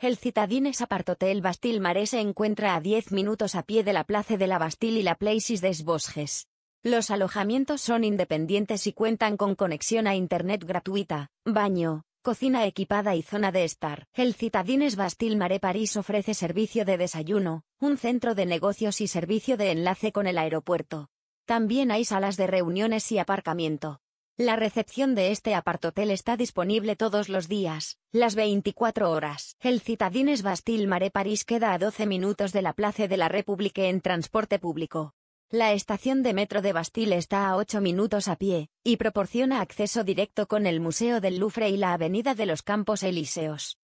El Citadines Apartotel Bastille Maré se encuentra a 10 minutos a pie de la Place de la Bastille y la Place des Bosges. Los alojamientos son independientes y cuentan con conexión a internet gratuita, baño, cocina equipada y zona de estar. El Citadines Bastille Maré París ofrece servicio de desayuno, un centro de negocios y servicio de enlace con el aeropuerto. También hay salas de reuniones y aparcamiento. La recepción de este apartotel está disponible todos los días, las 24 horas. El Citadines Bastille Mare París queda a 12 minutos de la Place de la República en transporte público. La estación de metro de Bastille está a 8 minutos a pie, y proporciona acceso directo con el Museo del Louvre y la Avenida de los Campos Elíseos.